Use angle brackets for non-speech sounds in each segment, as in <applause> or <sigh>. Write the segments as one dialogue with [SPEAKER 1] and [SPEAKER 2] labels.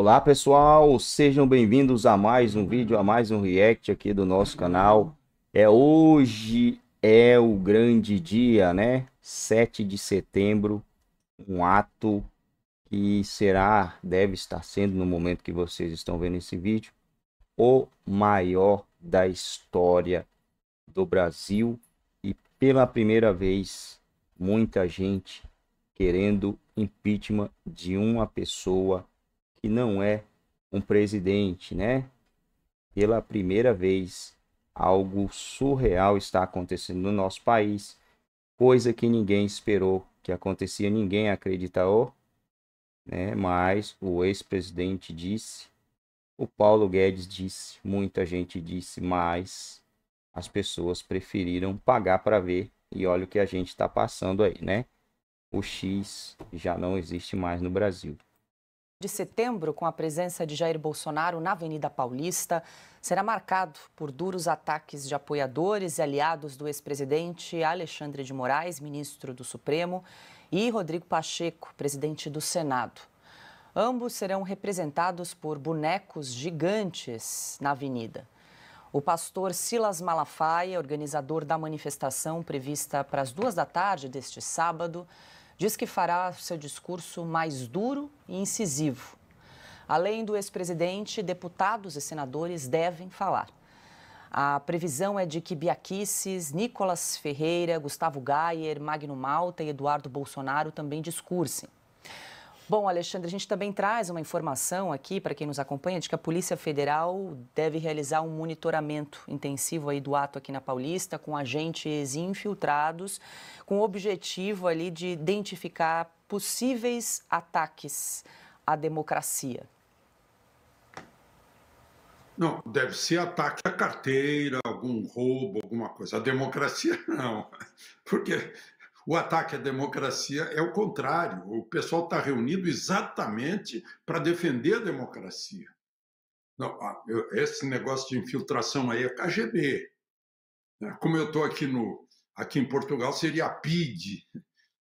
[SPEAKER 1] Olá pessoal, sejam bem-vindos a mais um vídeo, a mais um react aqui do nosso canal. É hoje é o grande dia, né? 7 de setembro, um ato que será, deve estar sendo no momento que vocês estão vendo esse vídeo, o maior da história do Brasil e pela primeira vez muita gente querendo impeachment de uma pessoa que não é um presidente, né? Pela primeira vez, algo surreal está acontecendo no nosso país, coisa que ninguém esperou que acontecia, ninguém acreditou, né? Mas o ex-presidente disse, o Paulo Guedes disse, muita gente disse, mas as pessoas preferiram pagar para ver e olha o que a gente está passando aí, né? O X já não existe mais no Brasil
[SPEAKER 2] de setembro, com a presença de Jair Bolsonaro na Avenida Paulista, será marcado por duros ataques de apoiadores e aliados do ex-presidente Alexandre de Moraes, ministro do Supremo, e Rodrigo Pacheco, presidente do Senado. Ambos serão representados por bonecos gigantes na avenida. O pastor Silas Malafaia, organizador da manifestação prevista para as duas da tarde deste sábado, diz que fará seu discurso mais duro e incisivo. Além do ex-presidente, deputados e senadores devem falar. A previsão é de que Biaquices, Nicolas Ferreira, Gustavo Gayer, Magno Malta e Eduardo Bolsonaro também discursem. Bom, Alexandre, a gente também traz uma informação aqui para quem nos acompanha de que a Polícia Federal deve realizar um monitoramento intensivo aí do ato aqui na Paulista com agentes infiltrados, com o objetivo ali de identificar possíveis ataques à democracia.
[SPEAKER 3] Não, deve ser ataque à carteira, algum roubo, alguma coisa. A democracia <laughs> não, porque o ataque à democracia é o contrário. O pessoal está reunido exatamente para defender a democracia. Não, ah, esse negócio de infiltração aí é KGB. Né? Como eu estou aqui no aqui em Portugal seria a PID.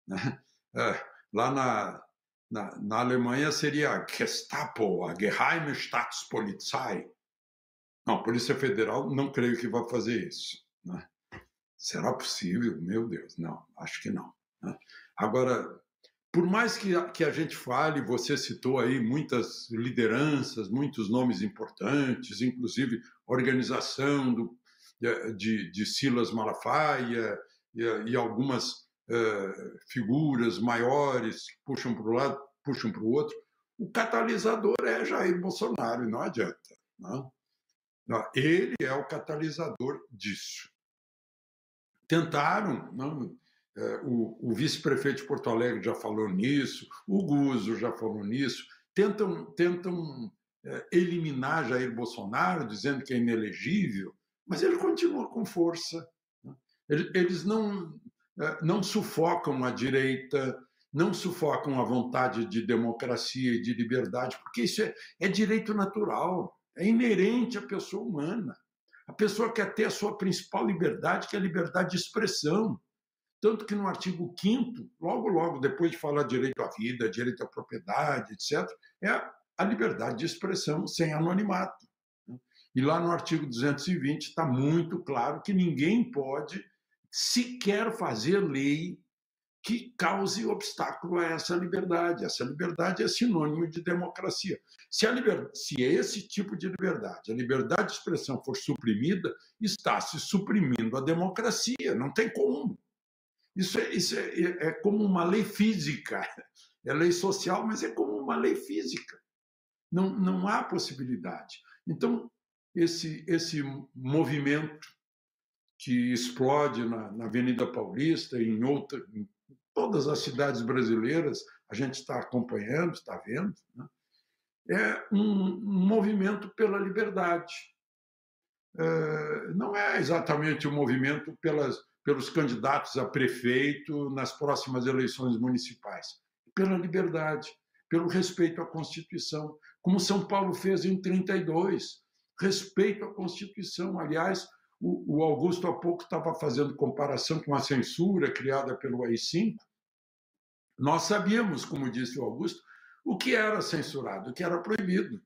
[SPEAKER 3] Né? <laughs> Ah, lá na, na, na, Alemanha seria a Gestapo, a Geheime Staatspolizei. Não, a Polícia Federal não creio que vá fazer isso. Né? Será possível? Meu Deus, não, acho que não. Né? Agora, por mais que a, que a gente fale, você citou aí muitas lideranças, muitos nomes importantes, inclusive organização do, de, de Silas Malafaia e, e algumas uh, figuras maiores que puxam para um lado, puxam para o outro. O catalisador é Jair Bolsonaro, e não adianta. Não? Ele é o catalisador disso tentaram, não, é, o, o vice-prefeito de Porto Alegre já falou nisso, o Guzo já falou nisso, tentam, tentam é, eliminar Jair Bolsonaro, dizendo que é inelegível, mas ele continua com força. Né? Eles não, é, não sufocam a direita, não sufocam a vontade de democracia e de liberdade, porque isso é, é direito natural, é inerente à pessoa humana. A pessoa quer ter a sua principal liberdade, que é a liberdade de expressão. Tanto que no artigo 5, logo, logo, depois de falar direito à vida, direito à propriedade, etc., é a liberdade de expressão sem anonimato. Né? E lá no artigo 220 está muito claro que ninguém pode sequer fazer lei que cause obstáculo a essa liberdade. Essa liberdade é sinônimo de democracia. Se, liber... se esse tipo de liberdade, a liberdade de expressão, for suprimida, está se suprimindo a democracia, não tem como. Isso, é, isso é, é, é como uma lei física, é lei social, mas é como uma lei física. Não, não há possibilidade. Então, esse, esse movimento que explode na, na Avenida Paulista e em, outra, em todas as cidades brasileiras, a gente está acompanhando, está vendo, né? é um movimento pela liberdade. É, não é exatamente o um movimento pelas, pelos candidatos a prefeito nas próximas eleições municipais, pela liberdade, pelo respeito à Constituição, como São Paulo fez em 32, respeito à Constituição. Aliás, o, o Augusto há pouco estava fazendo comparação com a censura criada pelo AI-5. Nós sabíamos, como disse o Augusto, o que era censurado, o que era proibido.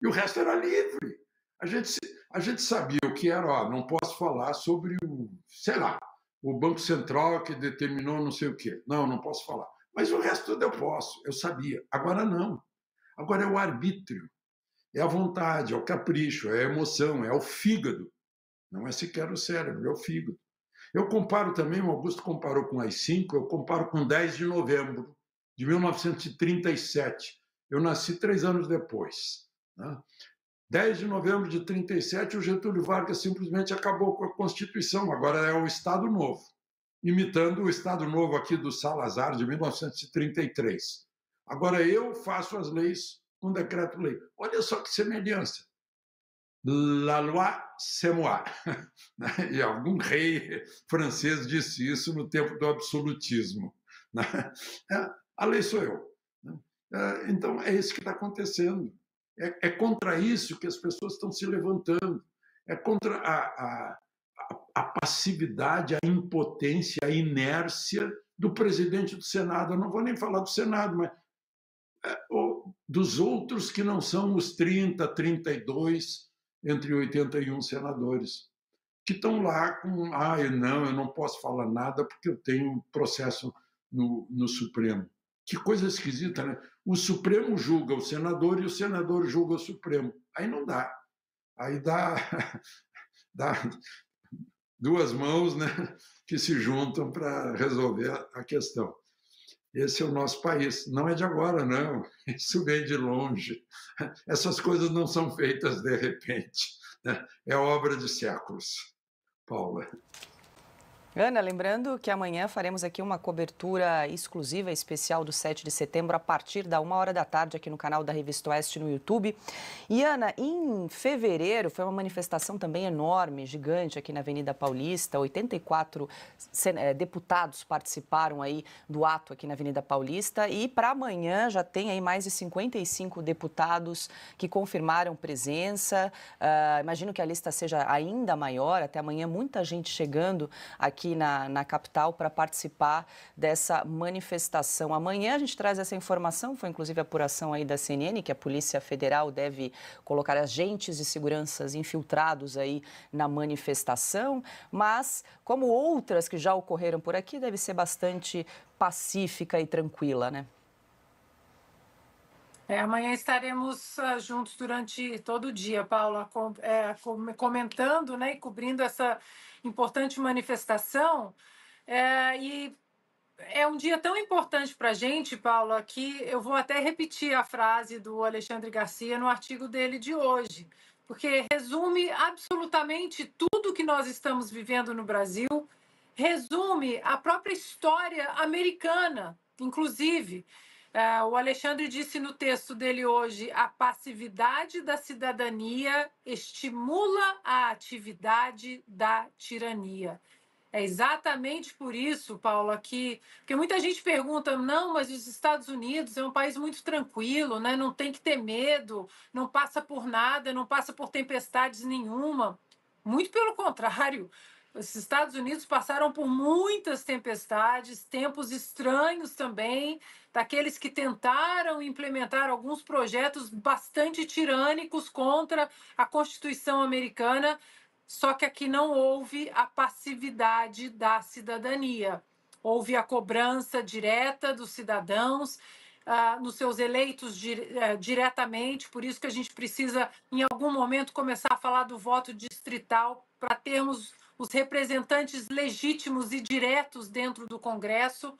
[SPEAKER 3] E o resto era livre. A gente, a gente sabia o que era, ó, não posso falar sobre o, sei lá, o Banco Central que determinou não sei o quê. Não, não posso falar. Mas o resto tudo eu posso, eu sabia. Agora não. Agora é o arbítrio, é a vontade, é o capricho, é a emoção, é o fígado. Não é sequer o cérebro, é o fígado. Eu comparo também, o Augusto comparou com as cinco. eu comparo com 10 de novembro de 1937. Eu nasci três anos depois. Né? 10 de novembro de 37, o Getúlio Vargas simplesmente acabou com a Constituição, agora é o Estado Novo, imitando o Estado Novo aqui do Salazar de 1933. Agora eu faço as leis com decreto-lei. Olha só que semelhança. La loi, c'est moi. <laughs> Né? E algum rei francês disse isso no tempo do absolutismo. Né? É, a lei sou eu. Né? Ah, então, é isso que está acontecendo. É, é, contra isso que as pessoas estão se levantando. É contra a, a, a passividade, a impotência, a inércia do presidente do Senado. Eu não vou nem falar do Senado, mas é, dos outros que não são os 30, 32, entre 81 senadores, que estão lá com, ah, eu não, eu não posso falar nada porque eu tenho processo no, no Supremo. Que coisa esquisita, né? O Supremo julga o senador e o senador julga o Supremo. Aí não dá. Aí dá, <laughs> dá duas mãos né, que se juntam para resolver a questão. Esse é o nosso país. Não é de agora, não. <laughs> Isso vem de longe. Essas coisas não são feitas de repente. Né? É obra de séculos. Paula.
[SPEAKER 2] Ana, lembrando que amanhã faremos aqui uma cobertura exclusiva, especial do 7 de setembro, a partir da uma hora da tarde, aqui no canal da Revista Oeste no YouTube. E, Ana, em fevereiro foi uma manifestação também enorme, gigante, aqui na Avenida Paulista. 84 eh, deputados participaram aí do ato aqui na Avenida Paulista. E para amanhã já tem aí mais de 55 deputados que confirmaram presença. Uh, imagino que a lista seja ainda maior. Até amanhã, muita gente chegando aqui aqui na, na capital para participar dessa manifestação. Amanhã a gente traz essa informação, foi inclusive a apuração aí da CNN, que a Polícia Federal deve colocar agentes de seguranças infiltrados aí na manifestação, mas como outras que já ocorreram por aqui, deve ser bastante pacífica e tranquila, né?
[SPEAKER 4] É, amanhã estaremos ah, juntos durante todo o dia, Paula, é, comentando né, e cobrindo essa importante manifestação. É, e é um dia tão importante para a gente, Paula, que eu vou até repetir a frase do Alexandre Garcia no artigo dele de hoje, porque resume absolutamente tudo que nós estamos vivendo no Brasil, resume a própria história americana, inclusive. Uh, o Alexandre disse no texto dele hoje: a passividade da cidadania estimula a atividade da tirania. É exatamente por isso, Paula, que porque muita gente pergunta: não, mas os Estados Unidos é um país muito tranquilo, né? não tem que ter medo, não passa por nada, não passa por tempestades nenhuma. Muito pelo contrário, os Estados Unidos passaram por muitas tempestades, tempos estranhos também, daqueles que tentaram implementar alguns projetos bastante tirânicos contra a Constituição americana, só que aqui não houve a passividade da cidadania. Houve a cobrança direta dos cidadãos ah, nos seus eleitos eh, diretamente, por isso que a gente precisa, em algum momento, começar a falar do voto distrital para termos os representantes legítimos e diretos dentro do Congresso.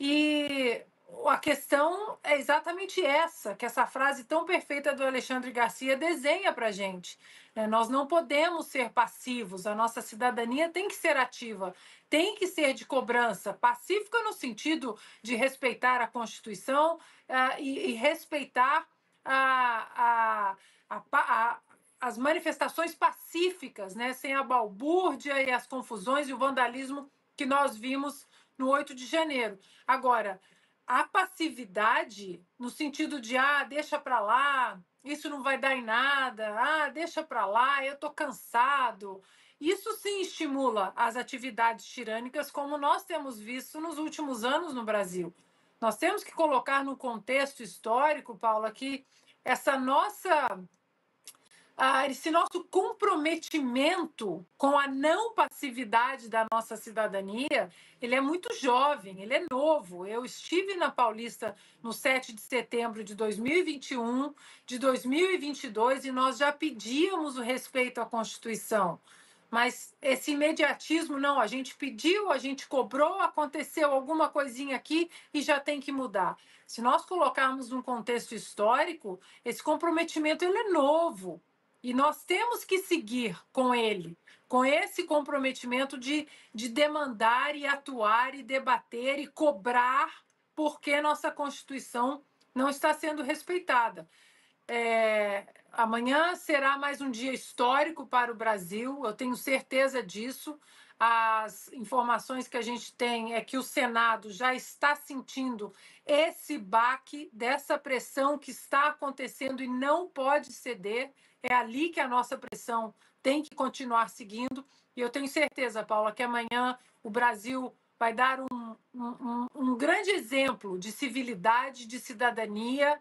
[SPEAKER 4] E a questão é exatamente essa, que essa frase tão perfeita do Alexandre Garcia desenha para a gente. Né? Nós não podemos ser passivos, a nossa cidadania tem que ser ativa, tem que ser de cobrança, pacífica no sentido de respeitar a Constituição ah, e, respeitar a, a, a, as manifestações pacíficas, né, sem a balbúrdia e as confusões e o vandalismo que nós vimos no 8 de janeiro. Agora, a passividade, no sentido de, ah, deixa para lá, isso não vai dar em nada, ah, deixa para lá, eu estou cansado. Isso sim estimula as atividades tirânicas, como nós temos visto nos últimos anos no Brasil. Nós temos que colocar no contexto histórico, Paula, que essa nossa ah, esse nosso comprometimento com a não passividade da nossa cidadania, ele é muito jovem, ele é novo. Eu estive na Paulista no 7 de setembro de 2021, de 2022, e nós já pedíamos o respeito à Constituição. Mas esse imediatismo, não, a gente pediu, a gente cobrou, aconteceu alguma coisinha aqui e já tem que mudar. Se nós colocarmos num contexto histórico, esse comprometimento ele é novo, e nós temos que seguir com ele, com esse comprometimento de, de demandar e atuar e debater e cobrar porque nossa Constituição não está sendo respeitada. É, amanhã será mais um dia histórico para o Brasil, eu tenho certeza disso as informações que a gente tem é que o Senado já está sentindo esse baque dessa pressão que está acontecendo e não pode ceder. É ali que a nossa pressão tem que continuar seguindo. E eu tenho certeza, Paula, que amanhã o Brasil vai dar um, um, um grande exemplo de civilidade, de cidadania,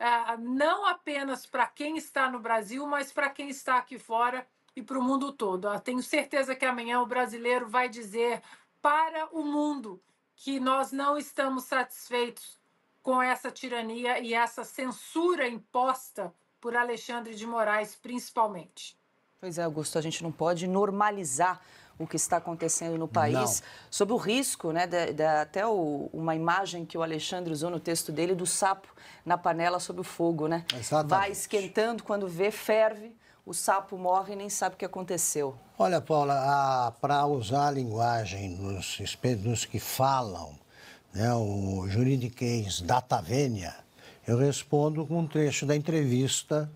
[SPEAKER 4] eh, não apenas para quem está no Brasil, mas para quem está aqui fora e para o mundo todo. Eu tenho certeza que amanhã o brasileiro vai dizer para o mundo que nós não estamos satisfeitos com essa tirania e essa censura imposta por Alexandre de Moraes, principalmente.
[SPEAKER 2] Pois é, Augusto, a gente não pode normalizar o que está acontecendo no país, não. sob o risco, né, até o, uma imagem que o Alexandre usou no texto dele do sapo na panela sob o fogo, né? Exatamente. Vai esquentando, quando vê, ferve o sapo morre e nem sabe o que aconteceu.
[SPEAKER 5] Olha, Paula, para usar a linguagem dos, que falam, né, o juridiquês data vênia, eu respondo com um trecho da entrevista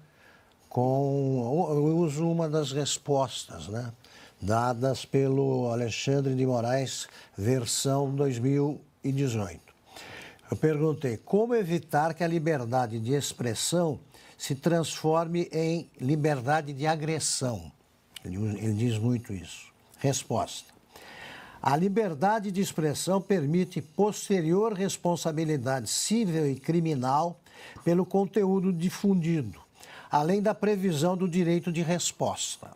[SPEAKER 5] com... Eu uso uma das respostas, né? Dadas pelo Alexandre de Moraes, versão 2018. Eu perguntei como evitar que a liberdade de expressão se transforme em liberdade de agressão. Ele, ele diz muito isso. Resposta. A liberdade de expressão permite posterior responsabilidade civil e criminal pelo conteúdo difundido, além da previsão do direito de resposta.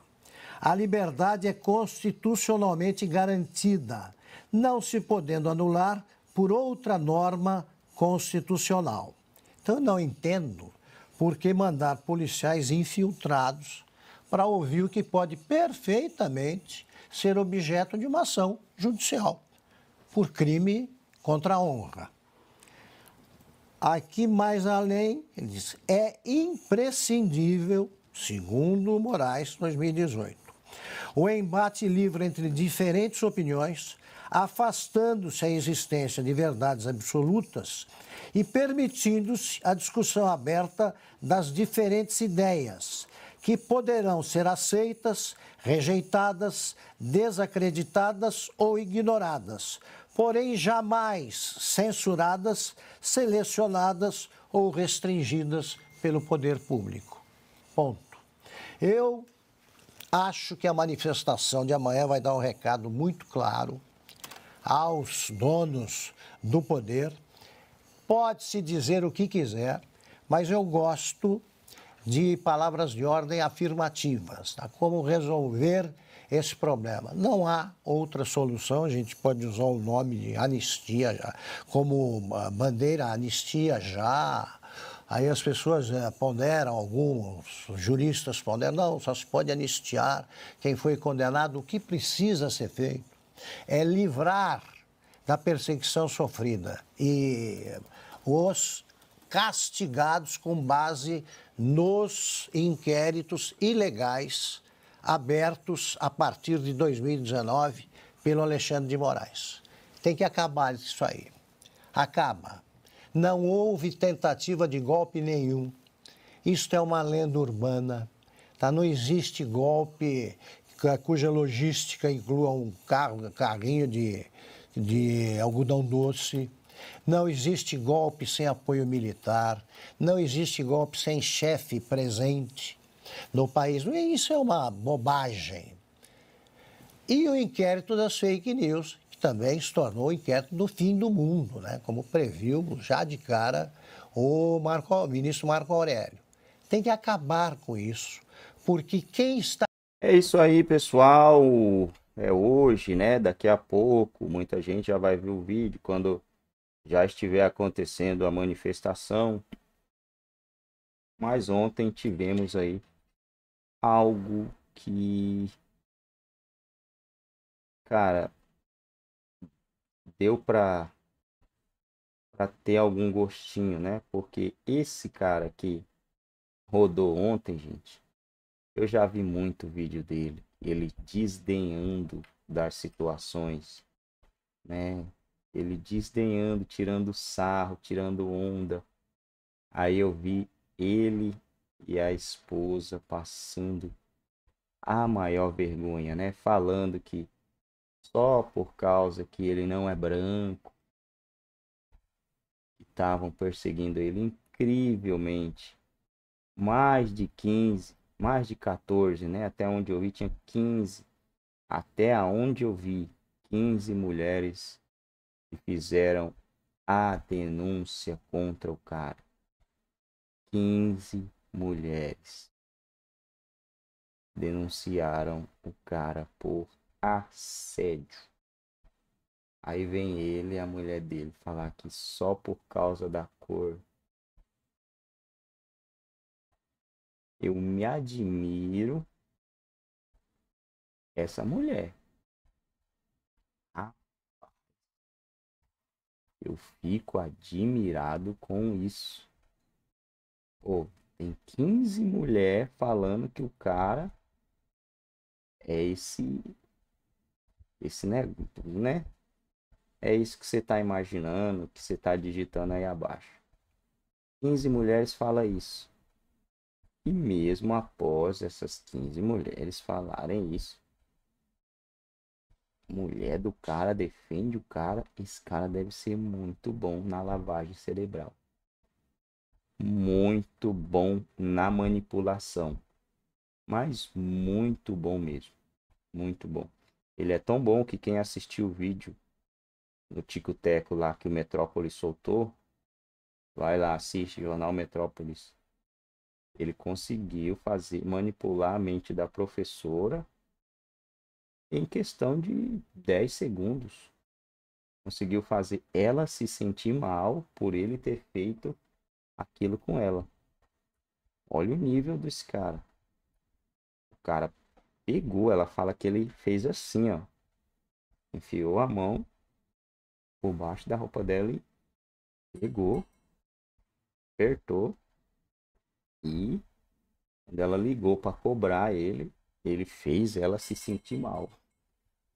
[SPEAKER 5] A liberdade é constitucionalmente garantida, não se podendo anular por outra norma constitucional. Então, eu não entendo porque mandar policiais infiltrados para ouvir o que pode perfeitamente ser objeto de uma ação judicial por crime contra a honra. Aqui mais além, ele diz, é imprescindível, segundo Moraes 2018, o embate livre entre diferentes opiniões afastando-se a existência de verdades absolutas e permitindo-se a discussão aberta das diferentes ideias, que poderão ser aceitas, rejeitadas, desacreditadas ou ignoradas, porém jamais censuradas, selecionadas ou restringidas pelo poder público. Ponto. Eu acho que a manifestação de amanhã vai dar um recado muito claro aos donos do poder. Pode-se dizer o que quiser, mas eu gosto de palavras de ordem afirmativas, tá? como resolver esse problema. Não há outra solução, a gente pode usar o nome de anistia já, como bandeira anistia já. Aí as pessoas eh, ponderam, alguns juristas ponderam, não, só se pode anistiar quem foi condenado, o que precisa ser feito é livrar da perseguição sofrida e os castigados com base nos inquéritos ilegais abertos a partir de 2019 pelo Alexandre de Moraes. Tem que acabar isso aí. Acaba. Não houve tentativa de golpe nenhum. Isto é uma lenda urbana. Tá? Não existe golpe cuja logística inclua um carro, carrinho de, de algodão doce. Não existe golpe sem apoio militar, não existe golpe sem chefe presente no país. E isso é uma bobagem. E o inquérito das fake news, que também se tornou o inquérito do fim do mundo, né? como previu já de cara o, Marco, o ministro Marco Aurélio. Tem que acabar com isso, porque quem está é isso aí, pessoal.
[SPEAKER 1] É hoje, né? Daqui a pouco, muita gente já vai ver o vídeo quando já estiver acontecendo a manifestação. Mas ontem tivemos aí algo que cara deu para para ter algum gostinho, né? Porque esse cara que rodou ontem, gente, eu já vi muito vídeo dele, ele desdenhando das situações, né? Ele desdenhando, tirando sarro, tirando onda. Aí eu vi ele e a esposa passando a maior vergonha, né? Falando que só por causa que ele não é branco, estavam perseguindo ele incrivelmente. Mais de 15 mais de 14, né? Até onde eu vi tinha 15. Até onde eu vi 15 mulheres que fizeram a denúncia contra o cara. 15 mulheres denunciaram o cara por assédio. Aí vem ele e a mulher dele falar que só por causa da cor Eu me admiro essa mulher. Eu fico admirado com isso. Oh, tem 15 mulheres falando que o cara é esse. Esse negócio, né, né? É isso que você tá imaginando, que você tá digitando aí abaixo. 15 mulheres fala isso. E mesmo após essas 15 mulheres falarem isso, mulher do cara defende o cara, esse cara deve ser muito bom na lavagem cerebral. Muito bom na manipulação. Mas muito bom mesmo. Muito bom. Ele é tão bom que quem assistiu o vídeo no Tico Teco lá que o Metrópolis soltou, vai lá, assiste o Jornal Metrópolis ele conseguiu fazer manipular a mente da professora em questão de 10 segundos. Conseguiu fazer ela se sentir mal por ele ter feito aquilo com ela. Olha o nível desse cara. O cara pegou, ela fala que ele fez assim, ó. Enfiou a mão por baixo da roupa dela e pegou, apertou e quando ela ligou para cobrar ele, ele fez ela se sentir mal.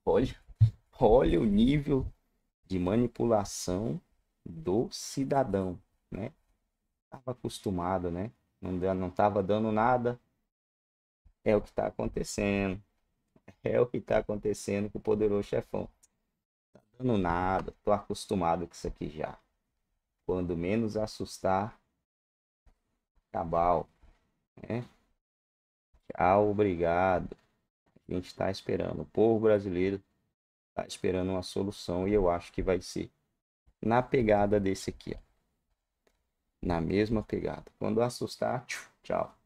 [SPEAKER 1] Olha, olha o nível de manipulação do cidadão, né? Tava acostumado, né? Não estava dando nada. É o que está acontecendo. É o que está acontecendo com o poderoso chefão. Tá dando nada. Tô acostumado com isso aqui já. Quando menos assustar, Cabal. Tá né? Tchau, obrigado. A gente está esperando. O povo brasileiro está esperando uma solução e eu acho que vai ser na pegada desse aqui. Ó. Na mesma pegada. Quando assustar, tchau.